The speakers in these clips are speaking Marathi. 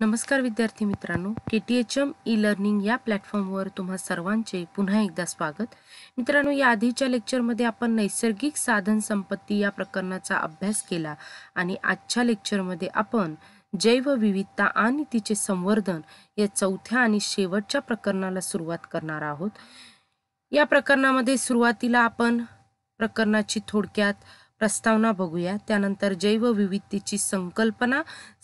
नमस्कार विद्यार्थी मित्रांनो K T H M e learning या प्लॅटफॉर्मवर तुम्हा सर्वांचे पुन्हा एकदा स्वागत मित्रांनो या आधीच्या लेक्चरमध्ये आपण नैसर्गिक साधन संपत्ती या प्रकरणाचा अभ्यास केला आणि आजच्या लेक्चरमध्ये आपण जैवविविधता आणि तिचे संवर्धन या चौथ्या आणि शेवटच्या प्रकरणाला सुरुवात करणार आहोत या प्रकरणामध्ये सुरुवातीला आपण प्रकरणाची थोडक्यात प्रस्तावना बघूया त्यानंतर जैवविविधतेची संकल्पना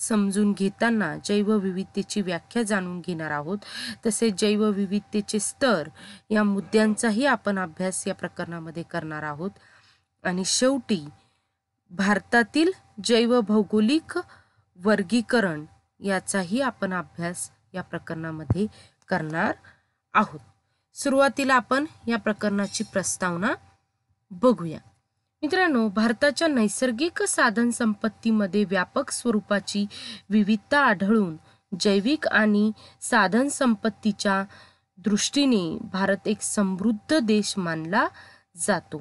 समजून घेताना जैवविविधतेची व्याख्या जाणून घेणार आहोत तसेच जैवविविधतेचे स्तर या मुद्द्यांचाही आपण अभ्यास या प्रकरणामध्ये करणार आहोत आणि शेवटी भारतातील जैवभौगोलिक वर्गीकरण याचाही आपण अभ्यास या प्रकरणामध्ये करणार आहोत सुरुवातीला आपण या प्रकरणाची प्रस्तावना बघूया मित्रांनो भारताच्या नैसर्गिक साधन संपत्तीमध्ये व्यापक स्वरूपाची विविधता आढळून जैविक आणि साधन संपत्तीच्या दृष्टीने भारत एक समृद्ध देश मानला जातो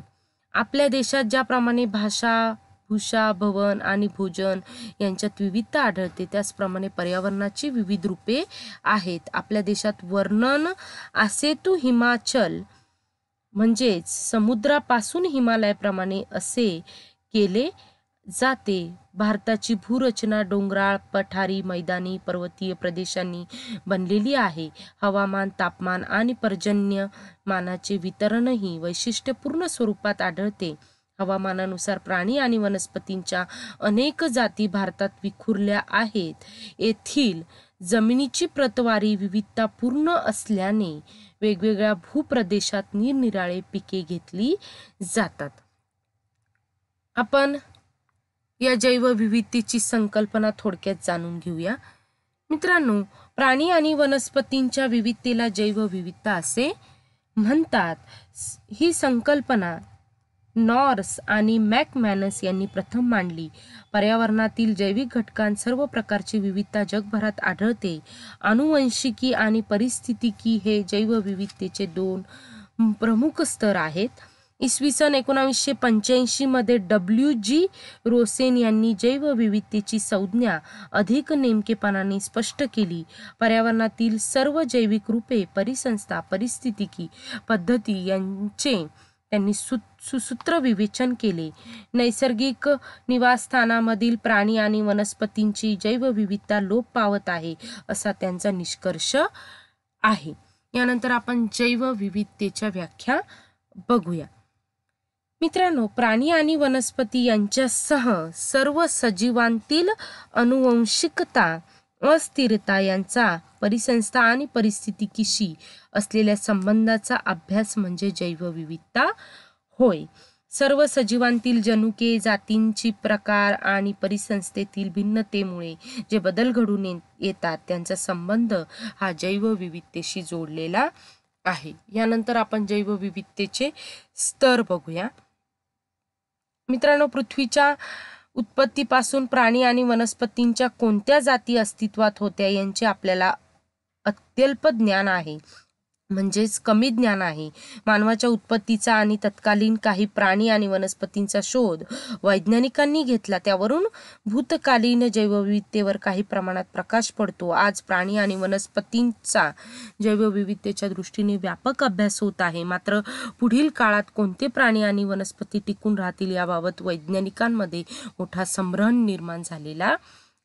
आपल्या देशात ज्याप्रमाणे भाषा भूषा भवन आणि भोजन यांच्यात विविधता आढळते त्याचप्रमाणे पर्यावरणाची विविध रूपे आहेत आपल्या देशात वर्णन तो हिमाचल म्हणजेच समुद्रापासून हिमालयाप्रमाणे असे केले जाते भारताची भूरचना डोंगराळ पठारी मैदानी पर्वतीय प्रदेशांनी बनलेली आहे हवामान तापमान आणि पर्जन्यमानाचे वितरणही वैशिष्ट्यपूर्ण स्वरूपात आढळते हवामानानुसार प्राणी आणि वनस्पतींच्या अनेक जाती भारतात विखुरल्या आहेत येथील जमिनीची प्रतवारी विविधतापूर्ण असल्याने वेगवेगळ्या भूप्रदेशात निरनिराळे पिके घेतली जातात आपण या जैवविविधतेची संकल्पना थोडक्यात जाणून घेऊया मित्रांनो प्राणी आणि वनस्पतींच्या विविधतेला जैवविविधता असे म्हणतात ही संकल्पना नॉर्स आणि मॅकमॅनस यांनी प्रथम मांडली पर्यावरणातील जैविक घटकांत सर्व प्रकारची विविधता जगभरात आढळते अनुवंशिकी आणि परिस्थितिकी हे जैवविविधतेचे दोन प्रमुख स्तर आहेत इसवी सन एकोणावीसशे पंच्याऐंशीमध्ये डब्ल्यू जी रोसेन यांनी जैवविविधतेची संज्ञा अधिक नेमकेपणाने स्पष्ट केली पर्यावरणातील सर्व जैविक रूपे परिसंस्था परिस्थितिकी पद्धती यांचे त्यांनी सु सुसूत्र विवेचन केले नैसर्गिक निवासस्थानामधील प्राणी आणि वनस्पतींची जैवविविधता लोप पावत आहे असा त्यांचा निष्कर्ष आहे यानंतर आपण जैवविविधतेच्या व्याख्या बघूया मित्रांनो प्राणी आणि वनस्पती यांच्यासह सर्व सजीवांतील अनुवंशिकता अस्थिरता यांचा परिसंस्था आणि परिस्थितीकीशी असलेल्या संबंधाचा अभ्यास म्हणजे जैवविविधता होय सर्व सजीवांतील जनुके जातींची प्रकार आणि परिसंस्थेतील भिन्नतेमुळे जे बदल घडून येतात त्यांचा संबंध हा जैवविविधतेशी जोडलेला आहे यानंतर आपण जैवविविधतेचे स्तर बघूया मित्रांनो पृथ्वीच्या उत्पत्तीपासून प्राणी आणि वनस्पतींच्या कोणत्या जाती अस्तित्वात होत्या यांचे आपल्याला अत्यल्प ज्ञान आहे म्हणजेच कमी ज्ञान आहे मानवाच्या उत्पत्तीचा आणि तत्कालीन काही प्राणी आणि वनस्पतींचा शोध वैज्ञानिकांनी घेतला त्यावरून भूतकालीन जैवविविधतेवर काही प्रमाणात प्रकाश पडतो आज प्राणी आणि वनस्पतींचा जैवविविधतेच्या दृष्टीने व्यापक अभ्यास होत आहे मात्र पुढील काळात कोणते प्राणी आणि वनस्पती टिकून राहतील याबाबत वैज्ञानिकांमध्ये मोठा संभ्रम निर्माण झालेला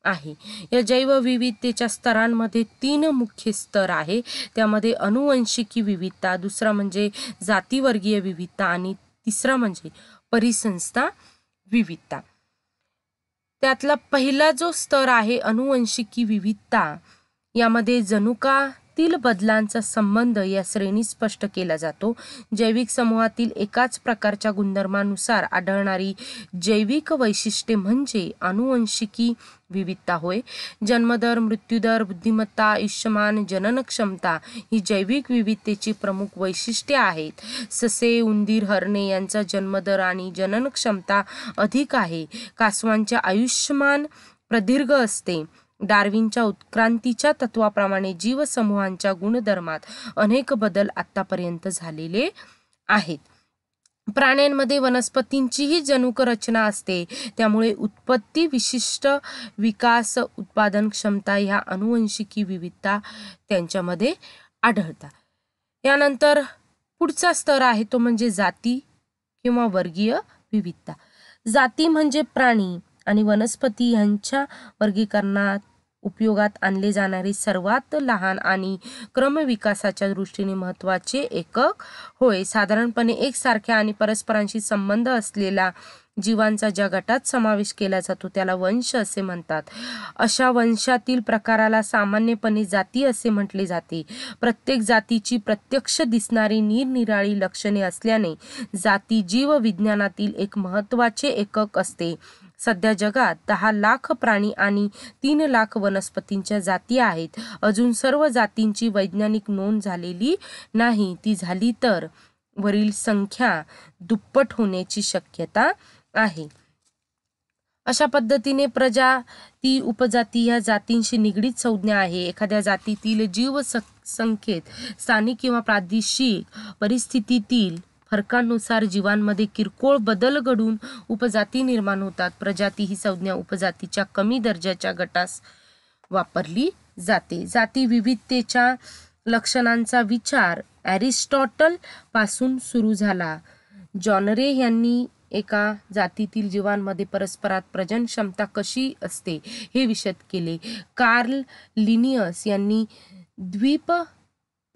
आहे या जैवविविधतेच्या स्तरांमध्ये तीन मुख्य स्तर आहे त्यामध्ये अनुवंशिकी विविधता दुसरा म्हणजे जातीवर्गीय विविधता आणि तिसरा म्हणजे परिसंस्था विविधता त्यातला पहिला जो स्तर आहे अनुवंशिकी विविधता यामध्ये जनुका प्रमाणातील बदलांचा संबंध या श्रेणीत स्पष्ट केला जातो जैविक समूहातील एकाच प्रकारच्या गुणधर्मानुसार आढळणारी जैविक वैशिष्ट्ये म्हणजे अनुवंशिकी विविधता होय जन्मदर मृत्यूदर बुद्धिमत्ता आयुष्यमान जनन क्षमता ही जैविक विविधतेची प्रमुख वैशिष्ट्ये आहेत ससे उंदीर हरणे यांचा जन्मदर आणि जनन क्षमता अधिक आहे कासवांचे आयुष्यमान प्रदीर्घ असते डार्विनच्या उत्क्रांतीच्या तत्वाप्रमाणे जीवसमूहांच्या गुणधर्मात अनेक बदल आतापर्यंत झालेले आहेत प्राण्यांमध्ये वनस्पतींचीही जनुक रचना असते त्यामुळे उत्पत्ती विशिष्ट विकास उत्पादन क्षमता ह्या अनुवंशिकी विविधता त्यांच्यामध्ये आढळतात यानंतर पुढचा स्तर आहे तो म्हणजे जाती किंवा वर्गीय विविधता जाती म्हणजे प्राणी आणि वनस्पती यांच्या वर्गीकरणात उपयोगात आणले जाणारे सर्वात लहान आणि क्रमविकासाच्या दृष्टीने महत्त्वाचे एकक होय साधारणपणे एकसारख्या आणि परस्परांशी संबंध असलेला जीवांचा ज्या गटात समावेश केला जातो त्याला वंश असे म्हणतात अशा वंशातील प्रकाराला सामान्यपणे जाती असे म्हटले जाते प्रत्येक जातीची प्रत्यक्ष दिसणारी निरनिराळी लक्षणे असल्याने जाती जीवविज्ञानातील एक महत्त्वाचे एकक असते सध्या जगात दहा लाख प्राणी आणि तीन लाख वनस्पतींच्या जाती आहेत अजून सर्व जातींची वैज्ञानिक नोंद झालेली नाही ती झाली तर वरील संख्या दुप्पट होण्याची शक्यता आहे अशा पद्धतीने प्रजा ती उपजाती ह्या जातींशी निगडीत संज्ञा आहे एखाद्या जातीतील जीव संख्येत स्थानिक किंवा प्रादेशिक परिस्थितीतील फरकांनुसार जीवांमध्ये किरकोळ बदल घडून उपजाती निर्माण होतात प्रजाती ही संज्ञा उपजातीच्या कमी दर्जाच्या गटास वापरली जाते जाती विविधतेच्या लक्षणांचा विचार ॲरिस्टॉटल पासून सुरू झाला जॉनरे यांनी एका जातीतील जीवांमध्ये परस्परात प्रजन क्षमता कशी असते हे विषद केले कार्ल लिनियस यांनी द्वीप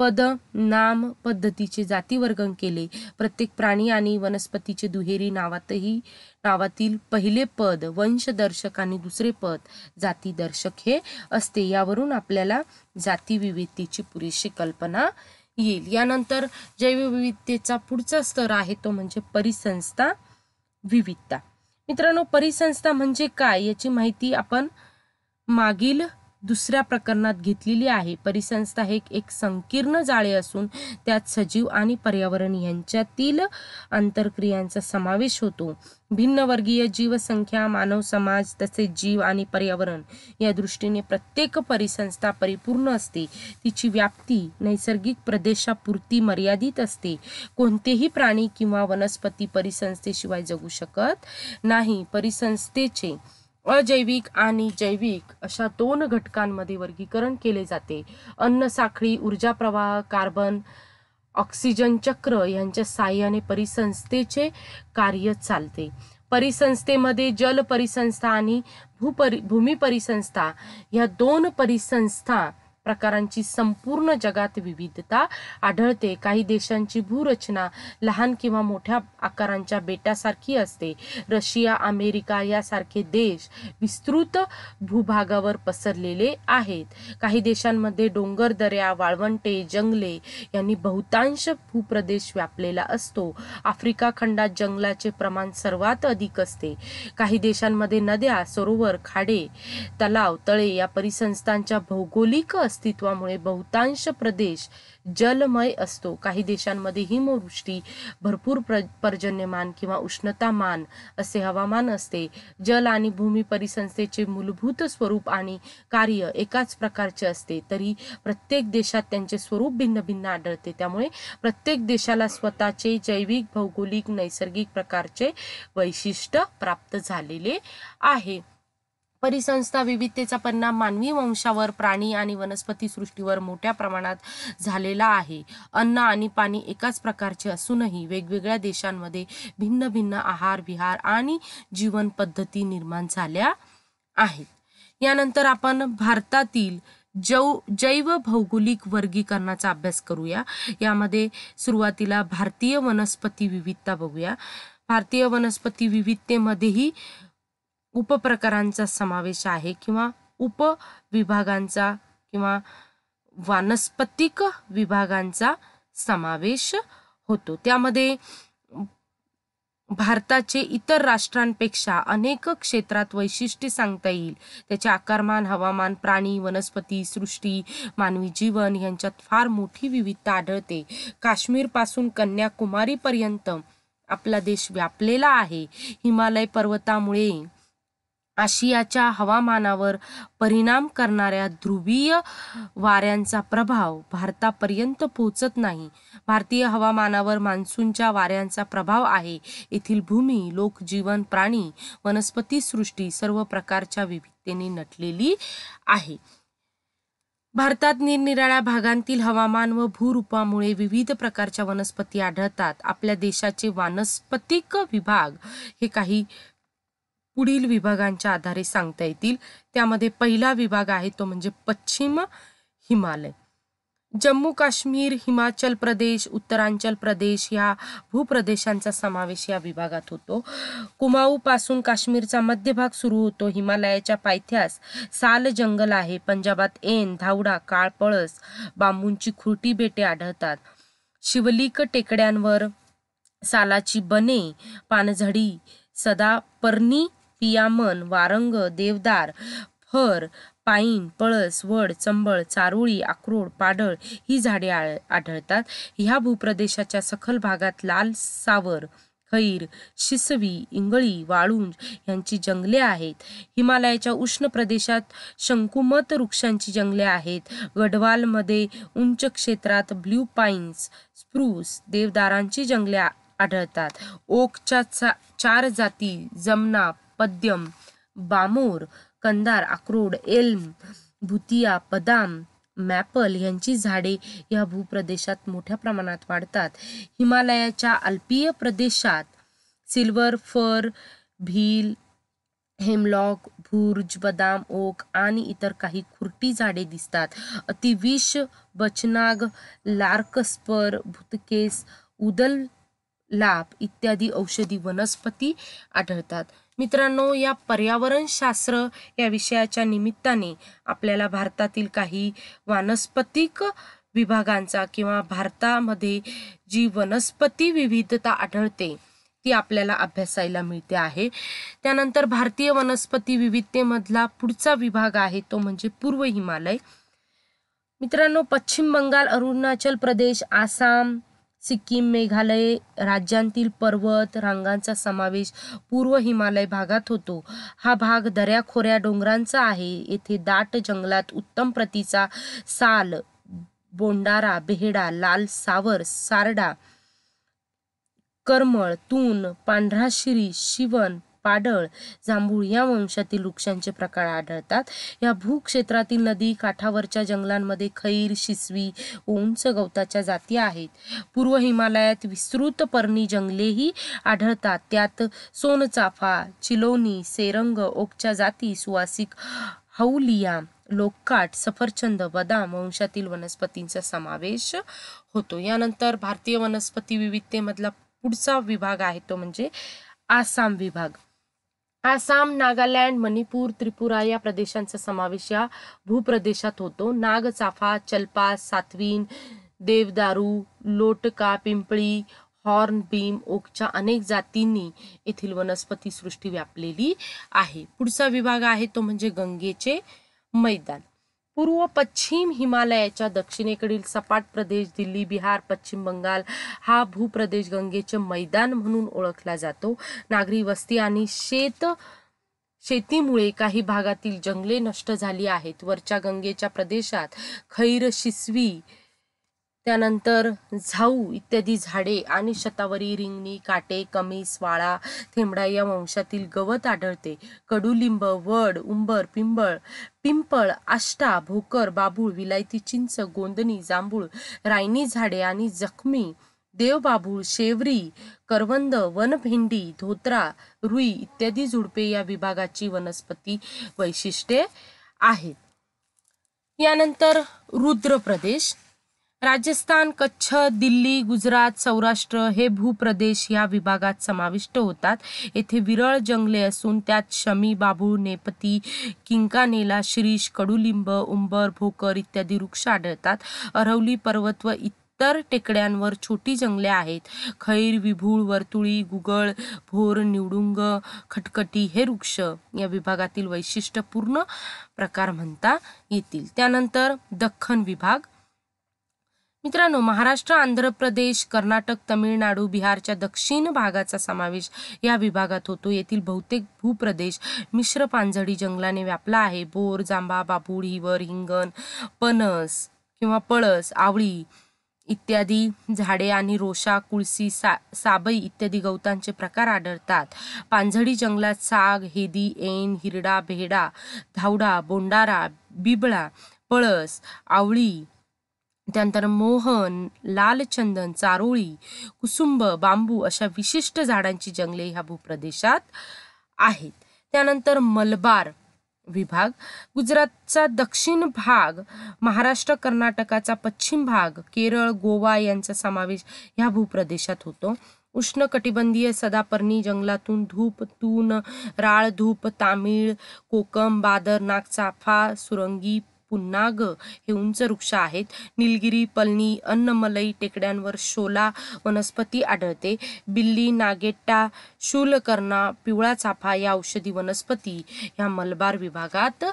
पद नाम पद्धतीचे जातीवर्गण केले प्रत्येक प्राणी आणि वनस्पतीचे दुहेरी नावातही नावातील पहिले पद वंशदर्शक आणि दुसरे पद जातीदर्शक हे असते यावरून आपल्याला जातीविविधतेची पुरेशी कल्पना येईल यानंतर जैवविविधतेचा पुढचा स्तर आहे तो म्हणजे परिसंस्था विविधता मित्रांनो परिसंस्था म्हणजे काय याची माहिती आपण मागील दुसऱ्या प्रकरणात घेतलेली आहे परिसंस्था हे एक संकीर्ण जाळे असून त्यात सजीव आणि पर्यावरण यांच्यातील आंतरक्रियांचा समावेश होतो भिन्न वर्गीय जीवसंख्या मानव समाज तसेच जीव आणि पर्यावरण या दृष्टीने प्रत्येक परिसंस्था परिपूर्ण असते तिची व्याप्ती नैसर्गिक प्रदेशापुरती मर्यादित असते कोणतेही प्राणी किंवा वनस्पती परिसंस्थेशिवाय जगू शकत नाही परिसंस्थेचे अजैविक आणि जैविक अशा दोन घटकांमध्ये वर्गीकरण केले जाते अन्न साखळी ऊर्जा प्रवाह कार्बन ऑक्सिजन चक्र यांच्या साह्याने परिसंस्थेचे कार्य चालते परिसंस्थेमध्ये जल परिसंस्था आणि भूपरि भूमी परिसंस्था या दोन परिसंस्था प्रकारांची संपूर्ण जगात विविधता आढळते काही देशांची भूरचना लहान किंवा मोठ्या आकारांच्या बेटासारखी असते रशिया अमेरिका यासारखे देश विस्तृत भूभागावर पसरलेले आहेत काही देशांमध्ये डोंगर दऱ्या वाळवंटे जंगले यांनी बहुतांश भूप्रदेश व्यापलेला असतो आफ्रिका खंडात जंगलाचे प्रमाण सर्वात अधिक असते काही देशांमध्ये नद्या सरोवर खाडे तलाव तळे या परिसंस्थांच्या भौगोलिक अस्तित्वामुळे बहुतांश प्रदेश जलमय असतो काही देशांमध्ये हिमवृष्टी भरपूर प्र पर्जन्यमान किंवा उष्णतामान असे हवामान असते जल आणि भूमी परिसंस्थेचे मूलभूत स्वरूप आणि कार्य एकाच प्रकारचे असते तरी प्रत्येक देशात त्यांचे स्वरूप भिन्न भिन्न आढळते त्यामुळे प्रत्येक देशाला स्वतःचे जैविक भौगोलिक नैसर्गिक प्रकारचे वैशिष्ट्य प्राप्त झालेले आहे परिसंस्था विविधतेचा परिणाम मानवी वंशावर प्राणी आणि वनस्पती सृष्टीवर मोठ्या प्रमाणात झालेला आहे अन्न आणि पाणी एकाच प्रकारचे असूनही वेगवेगळ्या देशांमध्ये भिन्न भिन्न आहार विहार आणि जीवन पद्धती निर्माण झाल्या आहेत यानंतर आपण भारतातील जव जैव भौगोलिक वर्गीकरणाचा अभ्यास करूया यामध्ये सुरुवातीला भारतीय वनस्पती विविधता बघूया भारतीय वनस्पती विविधतेमध्येही उपप्रकारांचा समावेश आहे किंवा उपविभागांचा किंवा वानस्पतिक विभागांचा समावेश होतो त्यामध्ये भारताचे इतर राष्ट्रांपेक्षा अनेक क्षेत्रात वैशिष्ट्य सांगता येईल त्याचे आकारमान हवामान प्राणी वनस्पती सृष्टी मानवी जीवन यांच्यात फार मोठी विविधता आढळते काश्मीरपासून कन्याकुमारीपर्यंत आपला देश व्यापलेला आहे हिमालय पर्वतामुळे आशियाच्या हवामानावर परिणाम करणाऱ्या ध्रुवीय वाऱ्यांचा प्रभाव भारतापर्यंत पोहोचत नाही भारतीय हवामानावर मान्सूनच्या वाऱ्यांचा प्रभाव आहे येथील भूमी लोकजीवन प्राणी वनस्पती सृष्टी सर्व प्रकारच्या विविधतेने नटलेली आहे भारतात निरनिराळ्या भागांतील हवामान व भूरूपामुळे विविध प्रकारच्या वनस्पती आढळतात आपल्या देशाचे वानस्पतिक विभाग हे काही पुढील विभागांच्या आधारे सांगता येतील त्यामध्ये पहिला विभाग आहे तो म्हणजे पश्चिम हिमालय जम्मू काश्मीर हिमाचल प्रदेश उत्तरांचल प्रदेश या भूप्रदेशांचा समावेश या विभागात होतो कुमाऊपासून काश्मीरचा मध्यभाग सुरू होतो हिमालयाच्या पायथ्यास साल जंगल आहे पंजाबात एन धावडा काळपळस बांबूंची खुर्टी बेटे आढळतात शिवलिक टेकड्यांवर सालाची बने पानझडी सदा पर्णी पियामन वारंग देवदार फर पाईन पळस वड चंबळ चारोळी आक्रोड पाडळ ही झाडे आढळतात ह्या भूप्रदेशाच्या सखल भागात लाल सावर खैर शिसवी इंगळी वाळुंज यांची जंगले आहेत हिमालयाच्या उष्ण प्रदेशात शंकुमत वृक्षांची जंगले आहेत गढवालमध्ये उंच क्षेत्रात ब्ल्यू पाईन्स स्प्रूस देवदारांची जंगले आढळतात ओकच्या चा, चार जाती जमना पद्यम बामोर कंदार अक्रोड एल्म भुतिया बदाम मॅपल यांची झाडे या भूप्रदेशात मोठ्या प्रमाणात वाढतात हिमालयाच्या अल्पीय प्रदेशात सिल्वर फर भील हेमलॉक भूर्ज बदाम ओक आणि इतर काही खुर्टी झाडे दिसतात अतिविष बचनाग लार्कस्पर भूतकेस उदल लाप इत्यादी औषधी वनस्पती आढळतात मित्रांनो या पर्यावरणशास्त्र या विषयाच्या निमित्ताने आपल्याला भारतातील काही वानस्पतिक विभागांचा किंवा भारतामध्ये जी वनस्पती विविधता आढळते ती आपल्याला अभ्यासायला मिळते आहे त्यानंतर भारतीय वनस्पती विविधतेमधला पुढचा विभाग आहे तो म्हणजे पूर्व हिमालय मित्रांनो पश्चिम बंगाल अरुणाचल प्रदेश आसाम सिक्कीम मेघालय राज्यांतील पर्वत रांगांचा समावेश पूर्व हिमालय भागात होतो हा भाग खोऱ्या डोंगरांचा आहे येथे दाट जंगलात उत्तम प्रतीचा साल बोंडारा बेहडा लाल सावर सारडा करमळ तून शिरी शिवन पाडळ जांभूळ या वंशातील वृक्षांचे प्रकार आढळतात या भूक्षेत्रातील नदी काठावरच्या जंगलांमध्ये खैर शिसवी उंच गवताच्या जाती आहेत पूर्व हिमालयात विस्तृत पर्णी जंगलेही आढळतात त्यात सोनचाफा चिलोनी सेरंग ओकच्या जाती सुवासिक हौलिया लोककाट सफरचंद बदाम वंशातील वनस्पतींचा समावेश होतो यानंतर भारतीय वनस्पती विविधतेमधला पुढचा विभाग आहे तो म्हणजे आसाम विभाग आसाम नागालँड मणिपूर त्रिपुरा या प्रदेशांचा समावेश या भूप्रदेशात होतो नागचाफा चलपा चलपा, सातवीन देवदारू लोटका पिंपळी हॉर्न बीम ओकच्या अनेक जातींनी येथील वनस्पती सृष्टी व्यापलेली आहे पुढचा विभाग आहे तो म्हणजे गंगेचे मैदान पूर्व पश्चिम हिमालयाच्या दक्षिणेकडील सपाट प्रदेश दिल्ली बिहार पश्चिम बंगाल हा भूप्रदेश गंगेचे मैदान म्हणून ओळखला जातो नागरी वस्ती आणि शेत शेतीमुळे काही भागातील जंगले नष्ट झाली आहेत वरच्या गंगेच्या प्रदेशात खैर शिसवी त्यानंतर झाऊ इत्यादी झाडे आणि शतावरी रिंगणी काटे कमी स्वाळा थेंबडा या वंशातील गवत आढळते कडुलिंब वड उंबर पिंबळ पिंपळ आष्टा भोकर बाबूळ विलायती चिंच गोंदणी जांभूळ रायनी झाडे आणि जखमी देवबाबूळ शेवरी करवंद वनभेंडी धोत्रा रुई इत्यादी झुडपे या विभागाची वनस्पती वैशिष्ट्ये आहेत यानंतर रुद्र प्रदेश राजस्थान कच्छ दिल्ली गुजरात सौराष्ट्र हे भूप्रदेश या विभागात समाविष्ट होतात येथे विरळ जंगले असून त्यात शमी बाभूळ नेपती किंकानेला शिरीष कडुलिंब उंबर भोकर इत्यादी वृक्ष आढळतात अरवली पर्वत व इतर टेकड्यांवर छोटी जंगले आहेत खैर विभूळ वर्तुळी गुगळ भोर निवडुंग खटखटी हे वृक्ष या विभागातील वैशिष्ट्यपूर्ण प्रकार म्हणता येतील त्यानंतर दख्खन विभाग मित्रांनो महाराष्ट्र आंध्र प्रदेश कर्नाटक तमिळनाडू बिहारच्या दक्षिण भागाचा समावेश या विभागात होतो येथील बहुतेक भूप्रदेश मिश्र पानझडी जंगलाने व्यापला आहे बोर जांभा बाभूळ हिवर हिंगण पनस किंवा पळस आवळी इत्यादी झाडे आणि रोषा कुळसी सा साबई इत्यादी गवतांचे प्रकार आढळतात पांझडी जंगलात साग हेदी ऐन हिरडा भेडा धावडा बोंडारा बिबळा पळस आवळी त्यानंतर मोहन लालचंदन चारोळी कुसुंब बांबू अशा विशिष्ट झाडांची जंगले ह्या भूप्रदेशात आहेत त्यानंतर मलबार विभाग गुजरातचा दक्षिण भाग महाराष्ट्र कर्नाटकाचा पश्चिम भाग केरळ गोवा यांचा समावेश ह्या भूप्रदेशात होतो उष्ण कटिबंधीय सदापर्णी जंगलातून धूप तून राळ धूप तामिळ कोकम बादर नागचाफा सुरंगी पुन्नाग हे उंच वृक्ष आहेत निलगिरी पलनी अन्नमलई टेकड्यांवर शोला वनस्पती आढळते बिल्ली नागेट्टा शूलकर्णा पिवळा चाफा या औषधी वनस्पती ह्या मलबार विभागात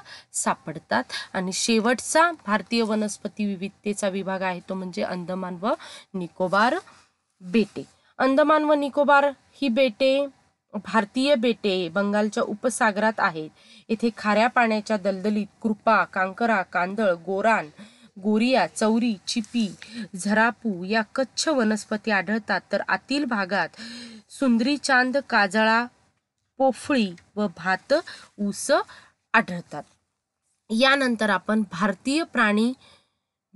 सापडतात आणि शेवटचा भारतीय वनस्पती विविधतेचा विभाग आहे तो म्हणजे अंदमान व निकोबार बेटे अंदमान व निकोबार ही बेटे भारतीय बेटे बंगालच्या उपसागरात आहेत येथे खाऱ्या पाण्याच्या दलदलीत कृपा कांकरा कांदळ गोरान गोरिया चौरी चिपी झरापू या कच्छ वनस्पती आढळतात तर आतील भागात सुंदरी चांद काजळा पोफळी व भात ऊस आढळतात यानंतर आपण भारतीय प्राणी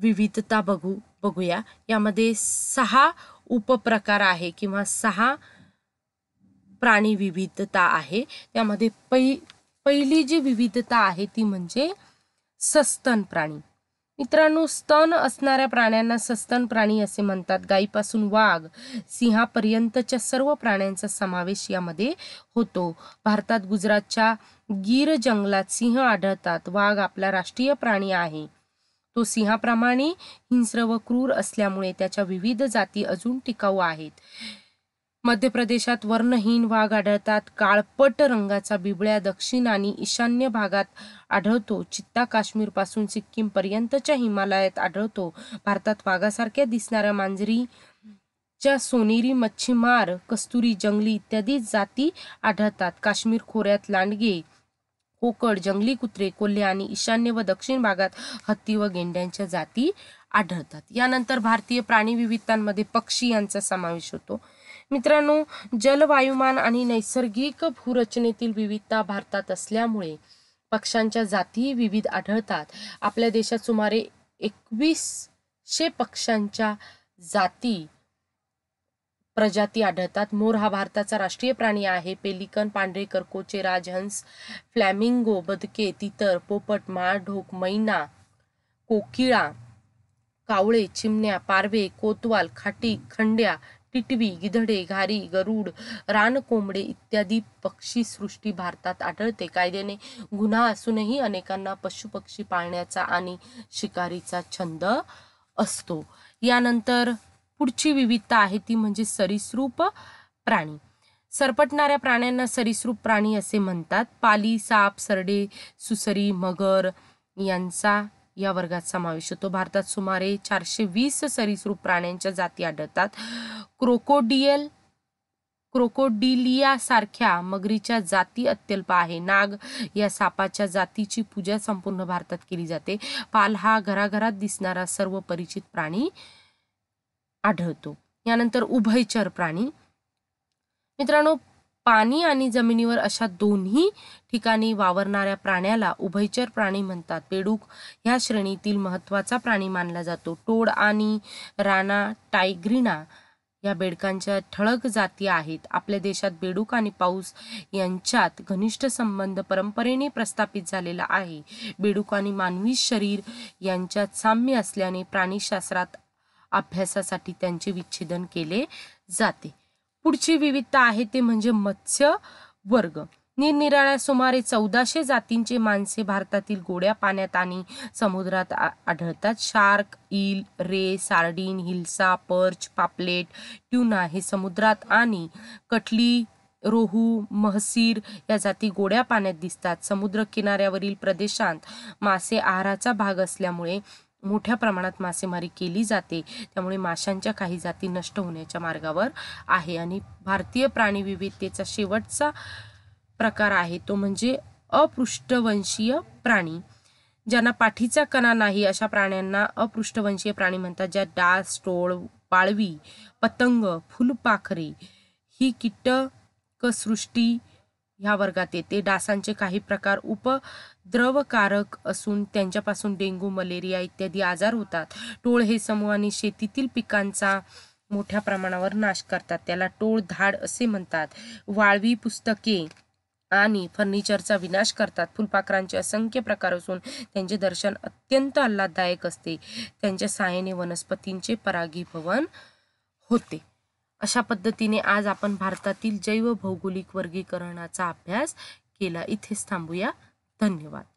विविधता बघू बघूया यामध्ये सहा उपप्रकार आहे किंवा सहा प्राणी विविधता आहे त्यामध्ये पै पहिली जी विविधता आहे ती म्हणजे सस्तन प्राणी मित्रांनो स्तन असणाऱ्या प्राण्यांना सस्तन प्राणी असे म्हणतात गायीपासून वाघ सिंहापर्यंतच्या सर्व प्राण्यांचा समावेश यामध्ये होतो भारतात गुजरातच्या गीर जंगलात सिंह आढळतात वाघ आपला राष्ट्रीय प्राणी आहे तो सिंहाप्रमाणे हिंस्र व क्रूर असल्यामुळे त्याच्या विविध जाती अजून टिकाऊ आहेत मध्य प्रदेशात वर्णहीन वाघ आढळतात काळपट रंगाचा बिबळ्या दक्षिण आणि ईशान्य भागात आढळतो चित्ता सिक्कीम पर्यंतच्या हिमालयात आढळतो भारतात वाघासारख्या दिसणाऱ्या मांजरी च्या सोनेरी मच्छीमार कस्तुरी जंगली इत्यादी जाती आढळतात काश्मीर खोऱ्यात लांडगे कोकड जंगली कुत्रे कोल्हे आणि ईशान्य व दक्षिण भागात हत्ती व गेंड्यांच्या जाती आढळतात यानंतर भारतीय प्राणी विविधतांमध्ये पक्षी यांचा समावेश होतो मित्रांनो जलवायुमान आणि नैसर्गिक भूरचनेतील विविधता भारतात असल्यामुळे पक्ष्यांच्या जातीही विविध आढळतात आपल्या देशात सुमारे एकवीसशे पक्ष्यांच्या जाती प्रजाती आढळतात मोर हा भारताचा राष्ट्रीय प्राणी आहे पेलिकन पांढरे करकोचे राजहंस फ्लॅमिंगो बदके तितर पोपट माळढोक मैना कोकिळा कावळे चिमण्या पारवे कोतवाल खाटी खंड्या टिटवी गिधडे घारी गरुड कोंबडे इत्यादी पक्षी सृष्टी भारतात आढळते कायद्याने गुन्हा असूनही अनेकांना पशुपक्षी पाळण्याचा आणि शिकारीचा छंद असतो यानंतर पुढची विविधता आहे ती म्हणजे सरीसृप प्राणी सरपटणाऱ्या प्राण्यांना सरीसृप प्राणी असे म्हणतात पाली साप सरडे सुसरी मगर यांचा या वर्गात समावेश होतो भारतात सुमारे चारशे वीस सरीसृप प्राण्यांच्या जाती आढळतात क्रोकोडियल क्रोकोडिलिया सारख्या मगरीच्या जाती अत्यल्प आहे नाग या सापाच्या जातीची पूजा संपूर्ण भारतात केली जाते पाल हा घराघरात दिसणारा सर्व परिचित प्राणी आढळतो यानंतर उभयचर प्राणी मित्रांनो पाणी आणि जमिनीवर अशा दोन्ही ठिकाणी वावरणाऱ्या प्राण्याला उभयचर प्राणी म्हणतात बेडूक ह्या श्रेणीतील महत्त्वाचा प्राणी मानला जातो टोड आणि राणा टायग्रिना या बेडकांच्या ठळक जाती आहेत आपल्या देशात बेडूक आणि पाऊस यांच्यात घनिष्ठ संबंध परंपरेने प्रस्थापित झालेला आहे बेडूक आणि मानवी शरीर यांच्यात साम्य असल्याने प्राणीशास्त्रात अभ्यासासाठी त्यांचे विच्छेदन केले जाते पुढची विविधता आहे ते म्हणजे मत्स्य वर्ग निरनिराळ्या सुमारे चौदाशे जातींचे माणसे भारतातील गोड्या पाण्यात आणि समुद्रात आढळतात shark eel ray sardine hilsa perch पापलेट ट्युना हे समुद्रात आणि कटली रोहू महसीर या जाती गोड्या पाण्यात दिसतात समुद्र किनाऱ्यावरील प्रदेशांत मासे आहाराचा भाग असल्यामुळे मोठ्या प्रमाणात मासेमारी केली जाते त्यामुळे माशांच्या काही जाती नष्ट होण्याच्या मार्गावर आहे आणि भारतीय प्राणीविविधतेचा शेवटचा प्रकार आहे तो म्हणजे अपृष्ठवंशीय प्राणी ज्यांना पाठीचा कणा नाही अशा प्राण्यांना अपृष्ठवंशीय प्राणी म्हणतात ज्या डास टोळ पाळवी पतंग फुलपाखरे ही कीटकसृष्टी ह्या वर्गात येते डासांचे काही प्रकार उपद्रवकारक असून त्यांच्यापासून डेंग्यू मलेरिया इत्यादी आजार होतात टोळ हे समूहाने शेतीतील पिकांचा मोठ्या प्रमाणावर नाश करतात त्याला टोळ धाड असे म्हणतात वाळवी पुस्तके आणि फर्निचरचा विनाश करतात फुलपाखरांचे असंख्य प्रकार असून त्यांचे दर्शन अत्यंत आल्हाददायक असते त्यांच्या साहाय्याने वनस्पतींचे परागीभवन होते अशा पद्धतीने आज आपण भारतातील जैव भौगोलिक वर्गीकरणाचा अभ्यास केला इथेच थांबूया धन्यवाद